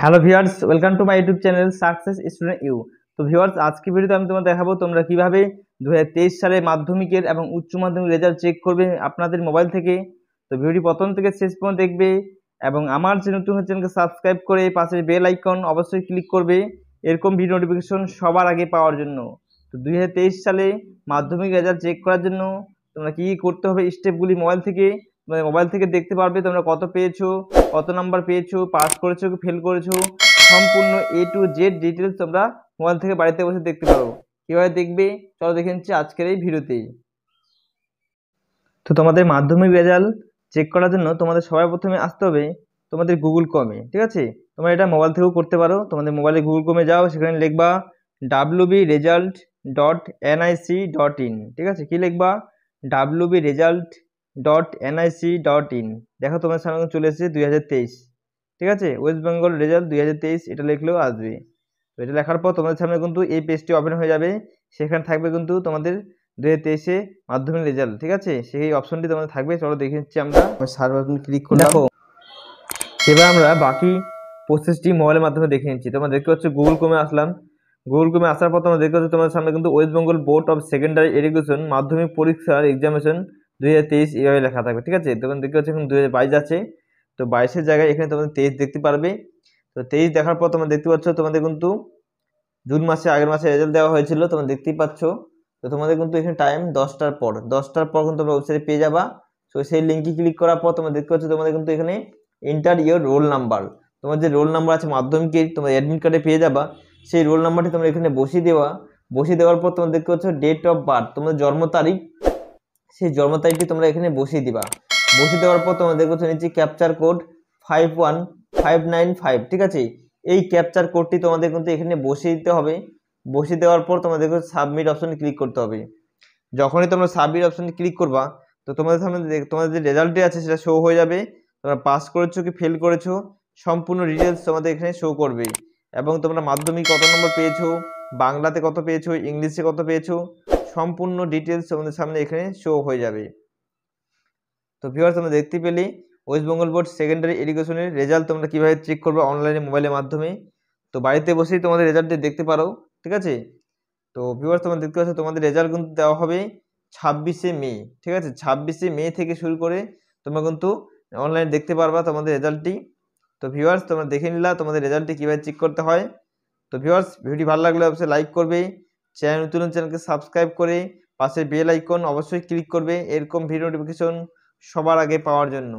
hello viewers welcome to my YouTube channel success student ইউ তো viewers আজকে ভিডিওতে আমি তোমাদের দেখাবো তোমরা কীভাবে দু সালে মাধ্যমিকের এবং উচ্চ মাধ্যমিক রেজাল্ট চেক করবে আপনাদের মোবাইল থেকে তো ভিডিওটি প্রথম থেকে শেষ পর্যন্ত দেখবে এবং আমার যে নতুন চ্যানেলকে সাবস্ক্রাইব করে পাশের বেল আইকন অবশ্যই ক্লিক করবে এরকম ভিডিও নোটিফিকেশন সবার আগে পাওয়ার জন্য তো দুই সালে মাধ্যমিক রেজাল্ট চেক করার জন্য তোমরা কী করতে হবে স্টেপগুলি মোবাইল থেকে মানে মোবাইল থেকে দেখতে পারবে তোমরা কত পেয়েছো কত নাম্বার পেয়েছো পাস করেছো কি ফেল করেছো সম্পূর্ণ এ টু জেড ডিটেলস তোমরা মোবাইল থেকে বাড়িতে বসে দেখতে পারো কীভাবে দেখবে চলো দেখে নিচ্ছি আজকের এই ভিডিওতেই তো তোমাদের মাধ্যমিক রেজাল্ট চেক করার জন্য তোমাদের সবাই প্রথমে আসতে হবে তোমাদের গুগল কমে ঠিক আছে তোমরা এটা মোবাইল থেকেও করতে পারো তোমাদের মোবাইলে গুগল কমে যাও সেখানে লিখবা B result dot NIC dot in ঠিক আছে কী লিখবা B result dot NIC dot in দেখো তোমার সামনে চলে এসেছে দুই ঠিক আছে ওয়েস্ট বেঙ্গল রেজাল্ট দুই হাজার তেইশ এটা লিখলেও আসবে তো এটা লেখার পর তোমাদের সামনে কিন্তু এই পেজটি ওপেন হয়ে যাবে সেখানে থাকবে কিন্তু তোমাদের দু হাজার তেইশে মাধ্যমিক রেজাল্ট ঠিক আছে সেই অপশনটি তোমাদের থাকবে চলো দেখে নিচ্ছি আমরা সার বাটন ক্লিক করে দেখো এবার আমরা বাকি প্রসেসটি মোবাইলের মাধ্যমে দেখে নিচ্ছি তোমরা দেখতে পাচ্ছ গুগল কমে আসলাম গুগল কমে আসার পর তোমরা দেখতে পাচ্ছ তোমাদের সামনে কিন্তু West Bengal board of secondary education মাধ্যমিক পরীক্ষার এক্সামিনেশন দুই হাজার তেইশ লেখা থাকবে ঠিক আছে তখন দেখতে পাচ্ছি এখন দু হাজার বাইশ আছে তো বাইশের জায়গায় এখানে তোমাদের তেইশ দেখতে পারবে তো তেইশ দেখার পর তোমরা দেখতে পাচ্ছ তোমাদের কিন্তু জুন মাসে আগের মাসে রেজাল্ট দেওয়া হয়েছিল তোমরা দেখতেই পাচ্ছ তো তোমাদের কিন্তু এখানে টাইম দশটার পর দশটার পর কিন্তু তোমরা ওয়েবসাইটে পেয়ে যাবা তো সেই লিঙ্কে ক্লিক করার পর তোমরা দেখতে পাচ্ছ তোমাদের কিন্তু এখানে এন্টার ইয়োর রোল নাম্বার তোমার যে রোল নাম্বার আছে মাধ্যমিকের তোমরা অ্যাডমিট কার্ডে পেয়ে যাবা সেই রোল নাম্বারটি তোমরা এখানে বসিয়ে দেওয়া বসিয়ে দেওয়ার পর তোমরা দেখতে পাচ্ছ ডেট অফ বার্থ তোমাদের জন্ম তারিখ সেই জন্ম তারিখটি তোমরা এখানে বসিয়ে দিবা বসিয়ে দেওয়ার পর তোমাদের কাছে নিচ্ছি captcha code five one five nine five ঠিক আছে এই ক্যাপচার কোডটি তোমাদের কিন্তু এখানে বসিয়ে দিতে হবে বসিয়ে দেওয়ার পর তোমাদের সাবমিট অপশানে ক্লিক করতে হবে যখনই তোমরা সাবমিট অপশানে ক্লিক করবা তো তোমাদের সামনে তোমাদের যে রেজাল্টটি আছে সেটা শো হয়ে যাবে তোমরা পাস করেছো কি ফেল করেছো সম্পূর্ণ ডিটেলস তোমাদের এখানে শো করবে এবং তোমরা মাধ্যমিক কত নম্বর পেয়েছো বাংলাতে কত পেয়েছো ইংলিশে কত পেয়েছো সম্পূর্ণ ডিটেলস তোমাদের সামনে এখানে শো হয়ে যাবে তো ভিউয়ার্স তোমরা দেখতে পেলে ওয়েস্ট বেঙ্গল বোর্ড সেকেন্ডারি এডুকেশনের রেজাল্ট তোমরা কীভাবে চেক করবে অনলাইনে মোবাইলের মাধ্যমে তো বাড়িতে বসেই তোমাদের রেজাল্টটি দেখতে পারো ঠিক আছে তো ভিউয়ার্স তোমরা দেখতে পাচ্ছ তোমাদের রেজাল্ট কিন্তু দেওয়া হবে ছাব্বিশে মে ঠিক আছে ছাব্বিশে মে থেকে শুরু করে তোমরা কিন্তু অনলাইনে দেখতে পারবা তোমাদের রেজাল্টটি তো ভিউয়ার্স তোমরা দেখে নিলা তোমাদের রেজাল্টটি কীভাবে চেক করতে হয় তো ভিউয়ার্স ভিডিওটি ভালো লাগলে অবশ্যই লাইক করবে চ্যানেল নতুন চ্যানেলকে সাবস্ক্রাইব করে পাশে বেল আইকন অবশ্যই ক্লিক করবে এরকম ভিডিও নোটিফিকেশন সবার আগে পাওয়ার জন্য